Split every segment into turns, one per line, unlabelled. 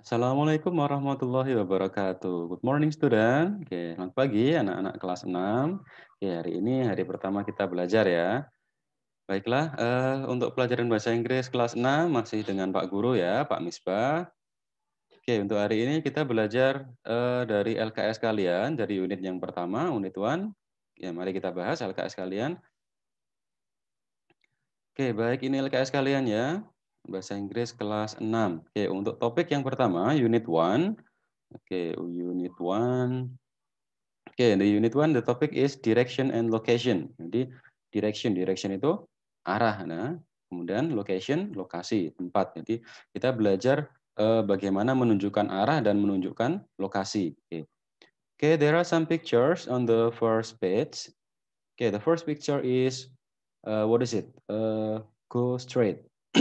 Assalamualaikum warahmatullahi wabarakatuh. Good morning student. Oke, selamat pagi anak-anak kelas 6. Oke, hari ini hari pertama kita belajar ya. Baiklah, uh, untuk pelajaran bahasa Inggris kelas 6 masih dengan Pak Guru ya, Pak Misbah. Oke, untuk hari ini kita belajar uh, dari LKS kalian, dari unit yang pertama, unit 1. Ya, mari kita bahas LKS kalian. Oke, baik ini LKS kalian ya. Bahasa Inggris kelas 6. Oke, untuk topik yang pertama, unit 1. Oke, unit 1. Oke, di unit 1, the topic is direction and location. Jadi, direction, direction itu arah. Nah, kemudian location, lokasi, tempat. Jadi, kita belajar uh, bagaimana menunjukkan arah dan menunjukkan lokasi. Oke. Okay, there are some pictures on the first page. Okay, the first picture is, uh, what is it? Uh, go straight.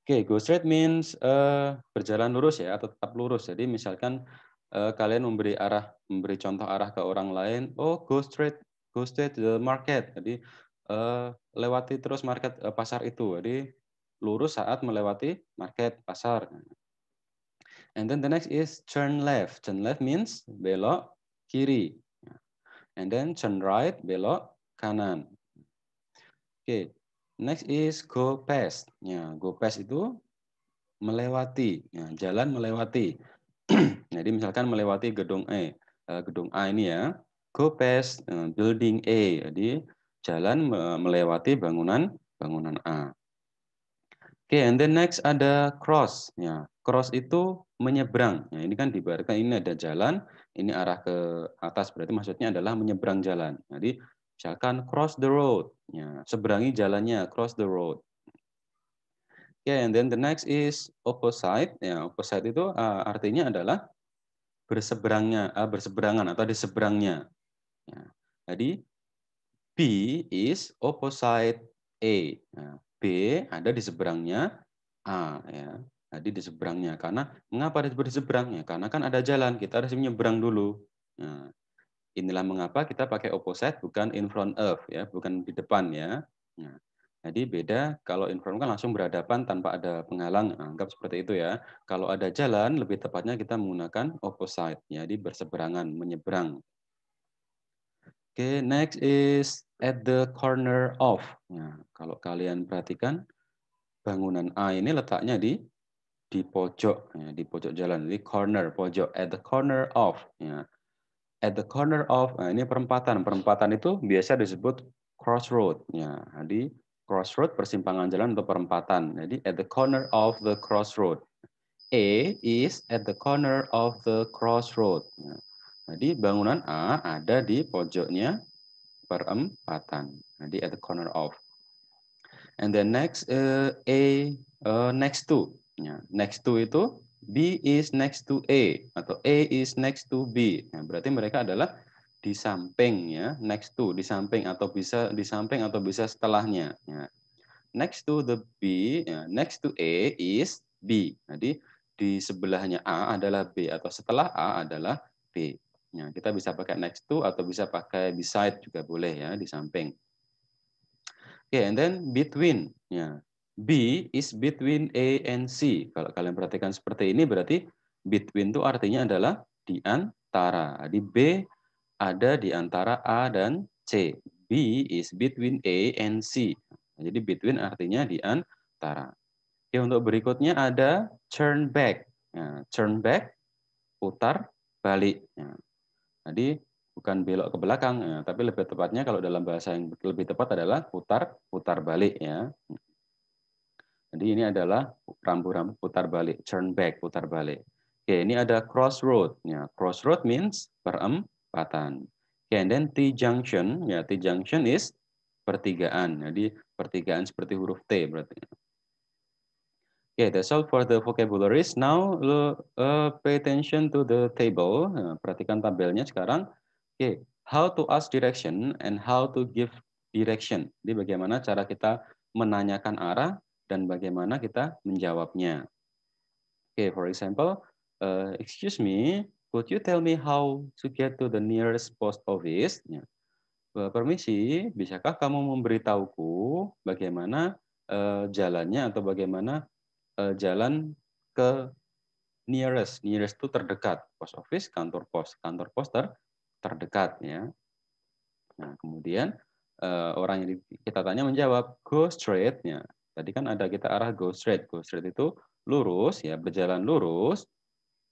Oke, okay, go straight means uh, berjalan lurus ya atau tetap lurus. Jadi misalkan uh, kalian memberi arah, memberi contoh arah ke orang lain, oh go straight, go straight to the market. Jadi uh, lewati terus market uh, pasar itu. Jadi lurus saat melewati market pasar. And then the next is turn left. Turn left means belok kiri. And then turn right, belok kanan. Oke, okay. Next is go past. Ya, go past itu melewati, ya, jalan melewati. Jadi misalkan melewati gedung A, e, eh, gedung A ini ya, go past eh, building A. Jadi jalan melewati bangunan bangunan A. Oke, okay, and then next ada cross. Ya, cross itu menyeberang. Ya, ini kan dibarkan ini ada jalan, ini arah ke atas berarti maksudnya adalah menyeberang jalan. Jadi Misalkan cross the road, ya, seberangi jalannya, cross the road. Oke, okay, and then the next is opposite. Ya, opposite itu uh, artinya adalah berseberangnya, uh, berseberangan atau di seberangnya. Ya, jadi B is opposite A. Ya, B ada di seberangnya A. Ya, jadi di seberangnya. Karena mengapa ada di seberangnya? Karena kan ada jalan, kita harus menyeberang dulu. Nah, Inilah mengapa kita pakai opposite bukan in front of ya, bukan di depan ya. Nah, jadi beda kalau in front kan langsung berhadapan tanpa ada penghalang, nah, anggap seperti itu ya. Kalau ada jalan lebih tepatnya kita menggunakan opposite, ya jadi berseberangan, menyeberang. Oke, okay, next is at the corner of. Nah, kalau kalian perhatikan bangunan A ini letaknya di di pojok ya, di pojok jalan di corner pojok at the corner of ya at the corner of nah ini perempatan. Perempatan itu biasa disebut crossroad. Ya, jadi crossroad persimpangan jalan atau perempatan. Jadi at the corner of the crossroad. A is at the corner of the crossroad. Ya, jadi bangunan A ada di pojoknya perempatan. Jadi at the corner of. And then next uh, A uh, next to. Ya, next to itu B is next to A atau A is next to B. Nah, berarti mereka adalah di samping ya, next to di samping atau bisa di samping atau bisa setelahnya. Ya. Next to the B, ya, next to A is B. Jadi di sebelahnya A adalah B atau setelah A adalah B. Ya, kita bisa pakai next to atau bisa pakai beside juga boleh ya di samping. Oke, okay, and then between. Ya, B is between A and C. Kalau kalian perhatikan seperti ini berarti between itu artinya adalah di antara. Di B ada di antara A dan C. B is between A and C. Jadi between artinya di antara. Oke, untuk berikutnya ada turn back. Nah, turn back, putar balik. Nah, ya, jadi bukan belok ke belakang, ya, tapi lebih tepatnya kalau dalam bahasa yang lebih tepat adalah putar putar balik ya. Jadi ini adalah rambu-rambu putar balik, turn back, putar balik. Oke, ini ada crossroad. Ya, crossroad means perempatan. Oke, and then T-junction. Ya, T-junction is pertigaan. Jadi pertigaan seperti huruf T berarti. Oke, okay, that's all for the vocabularies. Now, uh, pay attention to the table. Nah, perhatikan tabelnya sekarang. Oke, okay. how to ask direction and how to give direction. Jadi bagaimana cara kita menanyakan arah dan bagaimana kita menjawabnya. Oke, okay, for example, uh, excuse me, could you tell me how to get to the nearest post office? Ya. Uh, permisi, bisakah kamu memberitahuku bagaimana uh, jalannya atau bagaimana uh, jalan ke nearest? Nearest itu terdekat, post office, kantor pos, kantor poster ter terdekat ya. Nah, kemudian uh, orang yang kita tanya menjawab go straight ya. Tadi kan ada kita arah go straight. Go straight itu lurus, ya berjalan lurus.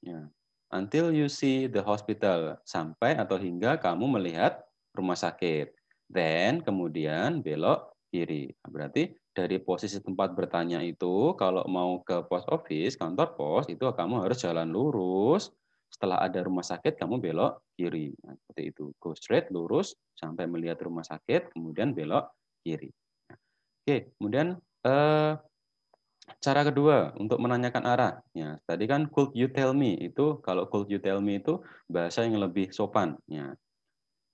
Ya. Until you see the hospital. Sampai atau hingga kamu melihat rumah sakit. Then kemudian belok kiri. Berarti dari posisi tempat bertanya itu, kalau mau ke post office, kantor pos, itu kamu harus jalan lurus. Setelah ada rumah sakit, kamu belok kiri. Nah, seperti itu. Go straight, lurus, sampai melihat rumah sakit, kemudian belok kiri. Nah, oke, kemudian Eh, cara kedua untuk menanyakan arah. Ya, tadi kan could you tell me itu kalau could you tell me itu bahasa yang lebih sopan. Ya.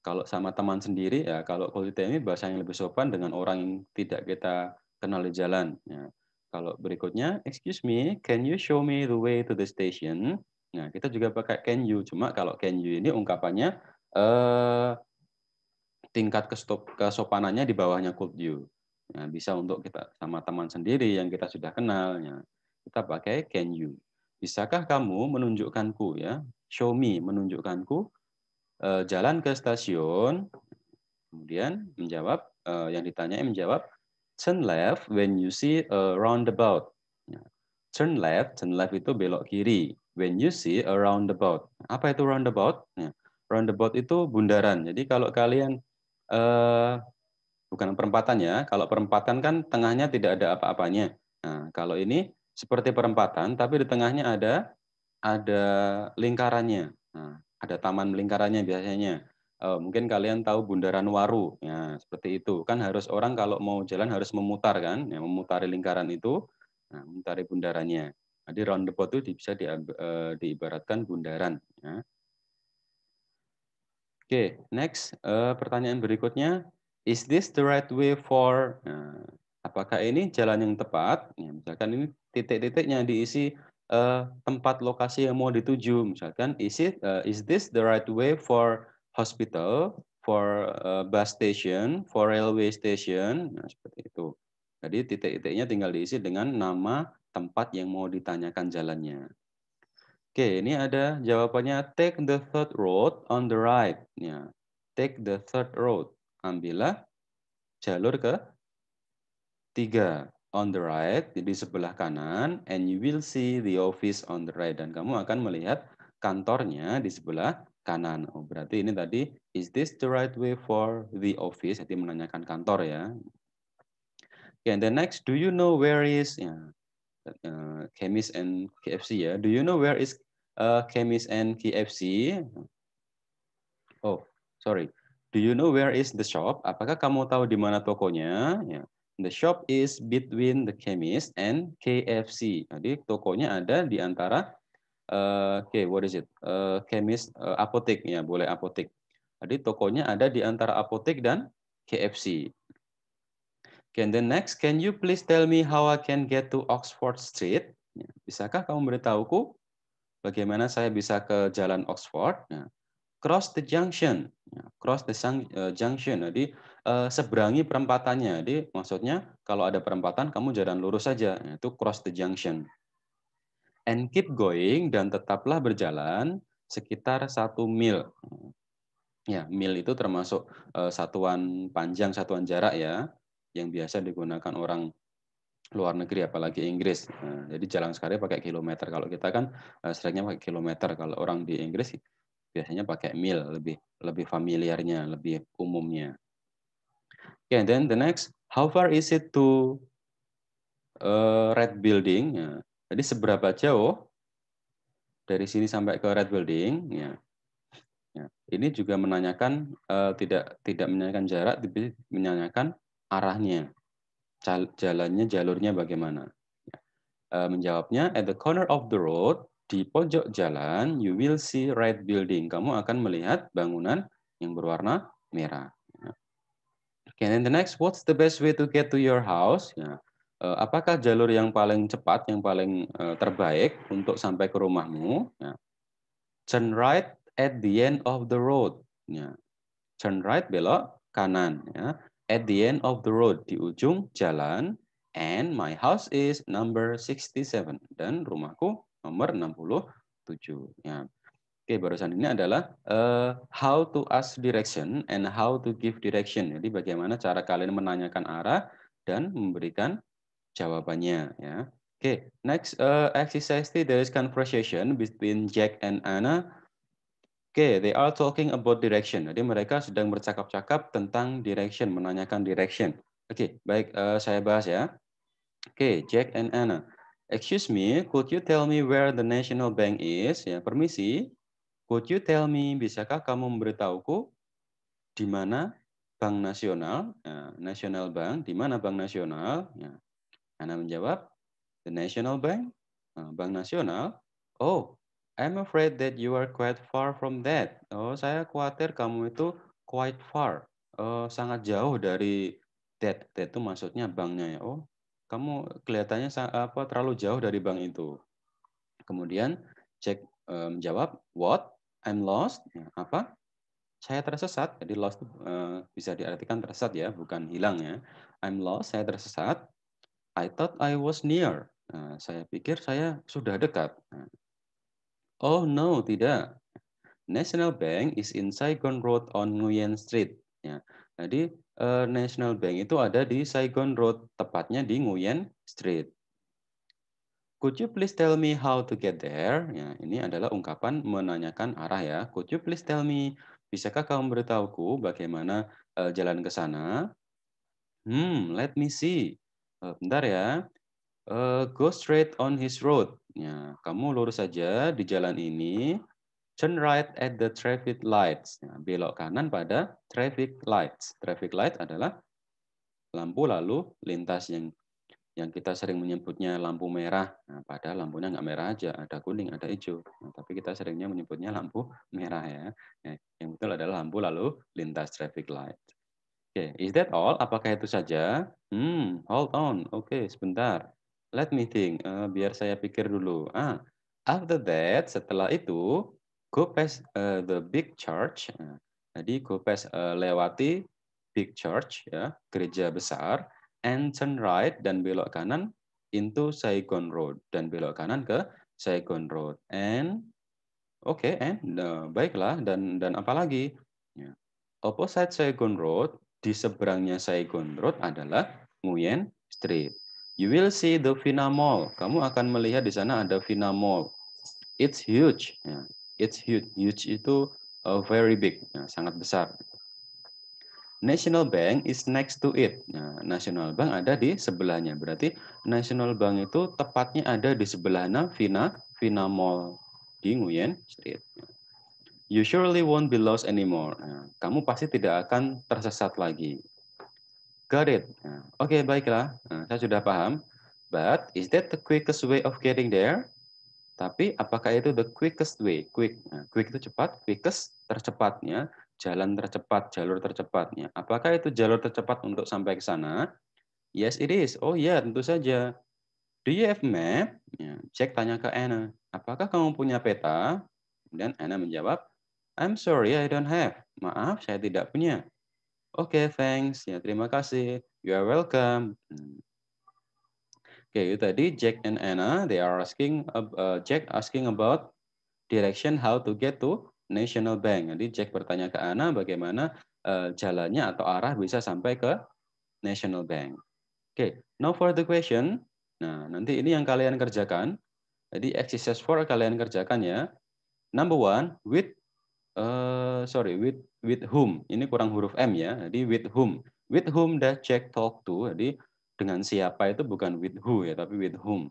Kalau sama teman sendiri ya kalau could you tell me bahasa yang lebih sopan dengan orang yang tidak kita kenal di jalan. Ya. Kalau berikutnya, excuse me, can you show me the way to the station? Nah, kita juga pakai can you. Cuma kalau can you ini ungkapannya eh, tingkat kesopanannya di bawahnya could you. Ya, bisa untuk kita sama teman sendiri yang kita sudah kenal. Ya. Kita pakai can you. Bisakah kamu menunjukkanku ya? Show me menunjukkanku eh, jalan ke stasiun. Kemudian menjawab eh, yang ditanya menjawab turn left when you see a roundabout. Ya, turn left, turn left itu belok kiri. When you see a roundabout. Apa itu roundabout? Ya, roundabout itu bundaran. Jadi kalau kalian eh, bukan perempatan ya. Kalau perempatan kan tengahnya tidak ada apa-apanya. Nah, kalau ini seperti perempatan tapi di tengahnya ada ada lingkarannya. Nah, ada taman lingkarannya biasanya. Oh, mungkin kalian tahu bundaran waru, ya seperti itu. Kan harus orang kalau mau jalan harus memutar kan, ya, memutari lingkaran itu, nah, memutari bundarannya. Jadi nah, roundabout itu bisa di, uh, eh, diibaratkan bundaran. Ya. Oke, okay, next uh, pertanyaan berikutnya is this the right way for nah, apakah ini jalan yang tepat ya, misalkan ini titik-titiknya diisi uh, tempat lokasi yang mau dituju misalkan is it uh, is this the right way for hospital for uh, bus station for railway station nah, seperti itu jadi titik-titiknya tinggal diisi dengan nama tempat yang mau ditanyakan jalannya Oke, ini ada jawabannya take the third road on the right. Ya, take the third road ambillah jalur ke tiga on the right di sebelah kanan and you will see the office on the right dan kamu akan melihat kantornya di sebelah kanan. Oh, berarti ini tadi is this the right way for the office? Jadi menanyakan kantor ya. Okay, and the next, do you know where is ya, uh, eh, chemist and KFC ya? Do you know where is uh, eh, chemist and KFC? Oh, sorry. Do you know where is the shop? Apakah kamu tahu di mana tokonya? Ya. The shop is between the chemist and KFC. Jadi tokonya ada di antara uh, okay, what is it? Uh, chemist uh, apotek ya, boleh apotek. Jadi tokonya ada di antara apotek dan KFC. Can the next, can you please tell me how I can get to Oxford Street? Ya, bisakah kamu beritahuku bagaimana saya bisa ke Jalan Oxford? Ya cross the junction, ya, cross the eh, junction. Jadi eh, seberangi perempatannya. Jadi maksudnya kalau ada perempatan kamu jalan lurus saja, nah, itu cross the junction. And keep going dan tetaplah berjalan sekitar satu mil. Ya, mil itu termasuk eh, satuan panjang, satuan jarak ya, yang biasa digunakan orang luar negeri, apalagi Inggris. Nah, jadi jalan sekali pakai kilometer. Kalau kita kan seringnya pakai kilometer. Kalau orang di Inggris biasanya pakai mil lebih lebih familiarnya, lebih umumnya. Okay, then the next, how far is it to uh, red building? Ya. Jadi seberapa jauh dari sini sampai ke red building? Ya. ya. Ini juga menanyakan uh, tidak tidak menanyakan jarak, tapi menanyakan arahnya, jalannya, jalurnya bagaimana. Ya, uh, menjawabnya at the corner of the road di pojok jalan, you will see red building. Kamu akan melihat bangunan yang berwarna merah. Ya. Okay, and the next, what's the best way to get to your house? Ya. Eh, apakah jalur yang paling cepat, yang paling eh, terbaik untuk sampai ke rumahmu? Ya. Turn right at the end of the road. Turn right, belok kanan. At the end of the road, di ujung jalan. And my house is number 67. Dan rumahku nomor 67. Ya. Oke, barusan ini adalah uh, how to ask direction and how to give direction. Jadi bagaimana cara kalian menanyakan arah dan memberikan jawabannya. Ya. Oke, next uh, exercise there is conversation between Jack and Anna. Oke, okay, they are talking about direction. Jadi mereka sedang bercakap-cakap tentang direction, menanyakan direction. Oke, okay, baik uh, saya bahas ya. Oke, okay, Jack and Anna. Excuse me, could you tell me where the National Bank is? Ya, permisi. Could you tell me, bisakah kamu memberitahuku di mana Bank Nasional, ya, National Bank, di mana Bank Nasional? Ya. Anda menjawab, the National Bank, ya, Bank Nasional. Oh, I'm afraid that you are quite far from that. Oh, saya khawatir kamu itu quite far, uh, sangat jauh dari that. That itu maksudnya banknya ya. Oh, kamu kelihatannya apa terlalu jauh dari bank itu. Kemudian menjawab um, jawab, what? I'm lost. Nah, apa? Saya tersesat. Jadi lost uh, bisa diartikan tersesat ya, bukan hilang ya. I'm lost. Saya tersesat. I thought I was near. uh, saya pikir saya sudah dekat. uh, oh no, tidak. National Bank is in Saigon Road on Nguyen Street. Ya. Jadi uh, National Bank itu ada di Saigon Road, tepatnya di Nguyen Street. Could you please tell me how to get there? Ya, ini adalah ungkapan menanyakan arah ya. Could you please tell me? Bisakah kamu beritahuku bagaimana uh, jalan ke sana? Hmm, let me see. Uh, bentar ya. Uh, go straight on his road. Ya, kamu lurus saja di jalan ini. Turn right at the traffic lights. Nah, belok kanan pada traffic lights. Traffic light adalah lampu lalu lintas yang yang kita sering menyebutnya lampu merah. Nah, padahal lampunya nggak merah aja, ada kuning, ada hijau. Nah, tapi kita seringnya menyebutnya lampu merah ya. Nah, yang betul adalah lampu lalu lintas traffic light. Oke, okay. is that all? Apakah itu saja? Hmm, hold on. Oke, okay, sebentar. Let me think. Uh, biar saya pikir dulu. Ah, after that, setelah itu, go past uh, the big church. Eh, jadi tadi go past uh, lewati big church ya, gereja besar and turn right dan belok kanan into Saigon Road dan belok kanan ke Saigon Road and oke okay, and uh, baiklah dan dan apalagi ya. opposite Saigon Road di seberangnya Saigon Road adalah Nguyen Street. You will see the Vina Mall. Kamu akan melihat di sana ada Vina Mall. It's huge. Ya It's huge, huge itu uh, very big, ya, sangat besar. National Bank is next to it. Nah, National Bank ada di sebelahnya. Berarti National Bank itu tepatnya ada di sebelahnya Vina, Vina Mall di Nguyen Street. You surely won't be lost anymore. Nah, kamu pasti tidak akan tersesat lagi. Got it. Nah, Oke, okay, baiklah. Nah, saya sudah paham. But is that the quickest way of getting there? Tapi apakah itu the quickest way? Quick, nah, quick itu cepat, quickest tercepatnya, jalan tercepat, jalur tercepatnya. Apakah itu jalur tercepat untuk sampai ke sana? Yes, it is. Oh ya, yeah, tentu saja. Do you have map? Ya, Jack tanya ke Anna. Apakah kamu punya peta? Dan Anna menjawab, I'm sorry, I don't have. Maaf, saya tidak punya. Oke, okay, thanks. Ya, terima kasih. You are welcome. Hmm. Oke, okay, tadi Jack and Anna, they are asking, uh, Jack asking about direction how to get to National Bank. Jadi Jack bertanya ke Anna bagaimana uh, jalannya atau arah bisa sampai ke National Bank. Oke, okay, now for the question. Nah, nanti ini yang kalian kerjakan. Jadi exercise 4 kalian kerjakan ya. Number one, with, uh, sorry, with with whom. Ini kurang huruf M ya. Jadi with whom. With whom does Jack talk to? Jadi dengan siapa itu bukan with who ya, tapi with whom.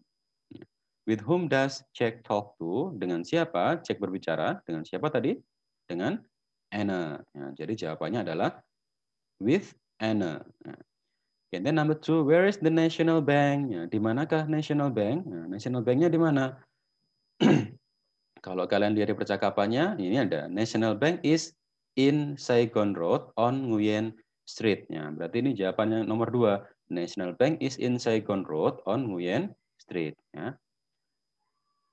With whom does Jack talk to? Dengan siapa Jack berbicara? Dengan siapa tadi? Dengan Anna. Nah, jadi jawabannya adalah with Anna. Nah. Ya. Okay, then number two, where is the national bank? Ya, di manakah national bank? Nah, national banknya di mana? Kalau kalian lihat di percakapannya, ini ada national bank is in Saigon Road on Nguyen Street. Ya, berarti ini jawabannya nomor dua National Bank is in Saigon Road on Nguyen Street. Ya.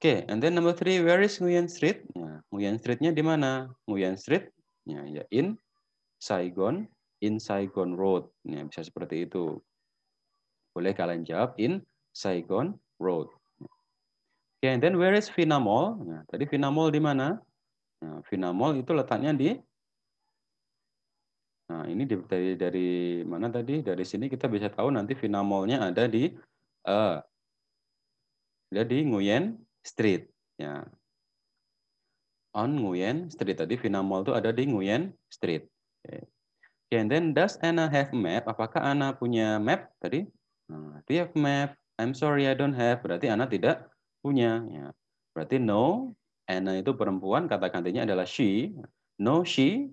Oke, okay, and then number three, where is Nguyen Street? Ya, Nguyen Streetnya di mana? Nguyen Street, ya, ya in Saigon, in Saigon Road. Ya, bisa seperti itu. Boleh kalian jawab in Saigon Road. Oke, okay, and then where is Vina Mall? Ya, tadi Vina di mana? Ya, Vina itu letaknya di Nah, ini dari dari mana tadi? Dari sini kita bisa tahu nanti finamolnya ada di eh ada di Nguyen Street ya. On Nguyen Street tadi finamol itu ada di Nguyen Street. okay. and then does Anna have map? Apakah Anna punya map tadi? Nah, do you have map? I'm sorry I don't have. Berarti Anna tidak punya ya. Berarti no, Anna itu perempuan, kata gantinya adalah she. No she.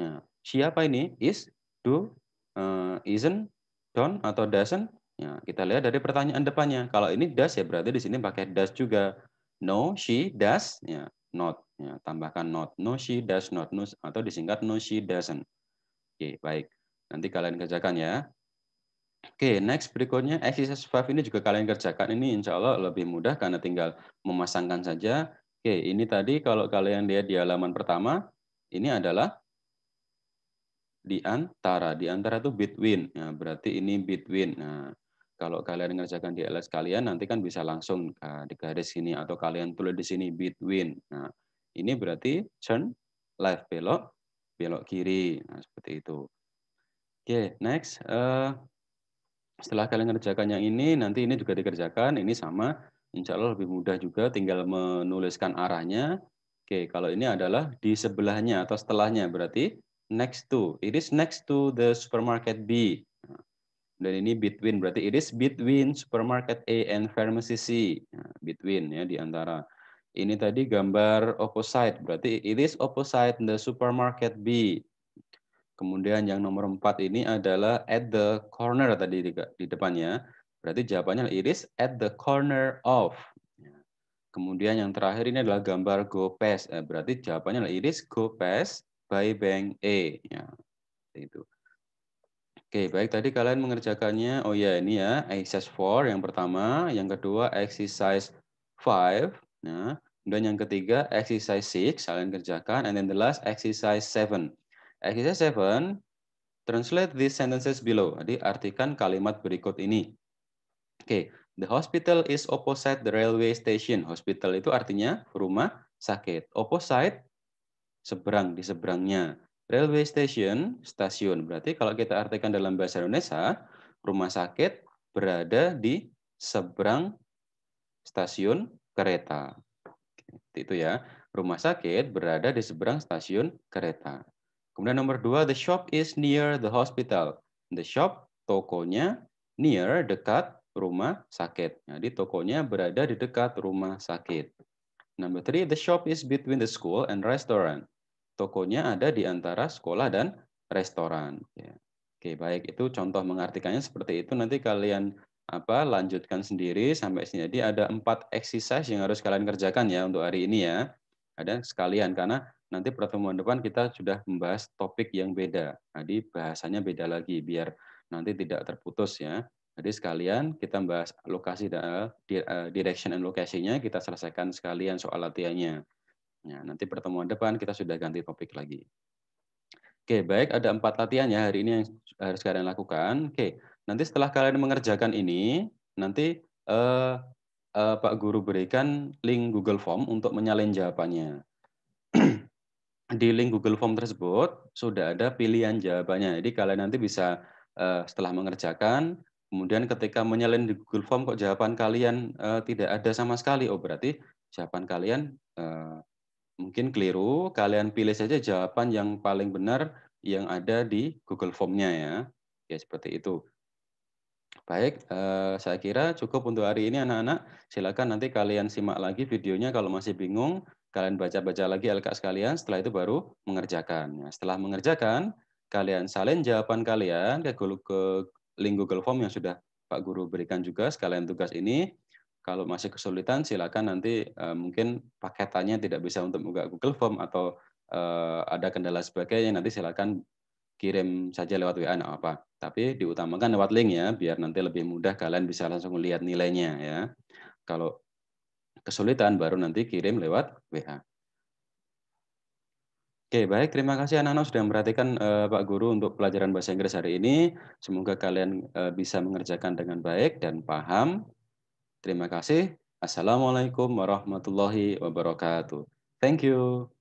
Ya siapa ini is do uh, isn't don't atau doesn't ya kita lihat dari pertanyaan depannya kalau ini does ya berarti di sini pakai does juga no she does ya not ya tambahkan not no she does not no, atau disingkat no she doesn't oke baik nanti kalian kerjakan ya Oke, okay, next berikutnya exercise 5 ini juga kalian kerjakan. Ini insya Allah lebih mudah karena tinggal memasangkan saja. Oke, okay, ini tadi kalau kalian lihat di halaman pertama, ini adalah di antara di antara itu between nah, berarti ini between nah kalau kalian ngerjakan di LS kalian nanti kan bisa langsung uh, di garis sini atau kalian tulis di sini between nah ini berarti turn left belok belok kiri nah, seperti itu oke okay, next uh, setelah kalian ngerjakan yang ini nanti ini juga dikerjakan ini sama insya Allah lebih mudah juga tinggal menuliskan arahnya oke kalau ini adalah di sebelahnya atau setelahnya berarti next to. It is next to the supermarket B. Dan ini between berarti it is between supermarket A and pharmacy C. Nah, between ya di antara. Ini tadi gambar opposite berarti it is opposite the supermarket B. Kemudian yang nomor empat ini adalah at the corner tadi di, di depannya. Berarti jawabannya it is at the corner of. Kemudian yang terakhir ini adalah gambar go past. Eh, berarti jawabannya it is go past by bank A. Ya, itu. Oke, baik. Tadi kalian mengerjakannya. Oh ya, ini ya. Exercise 4 yang pertama. Yang kedua, exercise 5. Nah, dan yang ketiga, exercise 6. Kalian kerjakan. And then the last, exercise 7. Exercise 7, translate these sentences below. Jadi, artikan kalimat berikut ini. Oke, the hospital is opposite the railway station. Hospital itu artinya rumah sakit. Opposite seberang di seberangnya. Railway station, stasiun. Berarti kalau kita artikan dalam bahasa Indonesia, rumah sakit berada di seberang stasiun kereta. Gitu, itu ya. Rumah sakit berada di seberang stasiun kereta. Kemudian nomor dua, the shop is near the hospital. The shop, tokonya, near, dekat rumah sakit. Jadi nah, tokonya berada di dekat rumah sakit. Number three, the shop is between the school and restaurant. Tokonya ada di antara sekolah dan restoran. Ya. Oke, baik. Itu contoh mengartikannya seperti itu. Nanti kalian apa lanjutkan sendiri sampai sini. Jadi ada empat exercise yang harus kalian kerjakan ya untuk hari ini ya. Ada sekalian karena nanti pertemuan depan kita sudah membahas topik yang beda. Jadi nah, bahasanya beda lagi biar nanti tidak terputus ya. Jadi sekalian kita bahas lokasi dan eh, direction and lokasinya kita selesaikan sekalian soal latihannya. Nah, nanti pertemuan depan kita sudah ganti topik lagi. Oke, baik ada empat latihan ya hari ini yang harus kalian lakukan. Oke, nanti setelah kalian mengerjakan ini, nanti eh, eh, Pak Guru berikan link Google Form untuk menyalin jawabannya. Di link Google Form tersebut sudah ada pilihan jawabannya. Jadi kalian nanti bisa eh, setelah mengerjakan Kemudian ketika menyalin di Google Form kok jawaban kalian eh, tidak ada sama sekali, oh berarti jawaban kalian eh, mungkin keliru. Kalian pilih saja jawaban yang paling benar yang ada di Google Formnya ya. Ya seperti itu. Baik, eh, saya kira cukup untuk hari ini anak-anak. Silakan nanti kalian simak lagi videonya kalau masih bingung, kalian baca-baca lagi LK sekalian, setelah itu baru mengerjakan. Nah, setelah mengerjakan, kalian salin jawaban kalian ke Google, ke link Google Form yang sudah Pak Guru berikan juga sekalian tugas ini. Kalau masih kesulitan, silakan nanti eh, mungkin paketannya tidak bisa untuk buka Google Form atau eh, ada kendala sebagainya, nanti silakan kirim saja lewat WA, atau apa Tapi diutamakan lewat link ya, biar nanti lebih mudah kalian bisa langsung lihat nilainya ya. Kalau kesulitan, baru nanti kirim lewat WA. Oke, baik. Terima kasih anak-anak sudah memperhatikan uh, Pak Guru untuk pelajaran bahasa Inggris hari ini. Semoga kalian uh, bisa mengerjakan dengan baik dan paham. Terima kasih. Assalamualaikum warahmatullahi wabarakatuh. Thank you.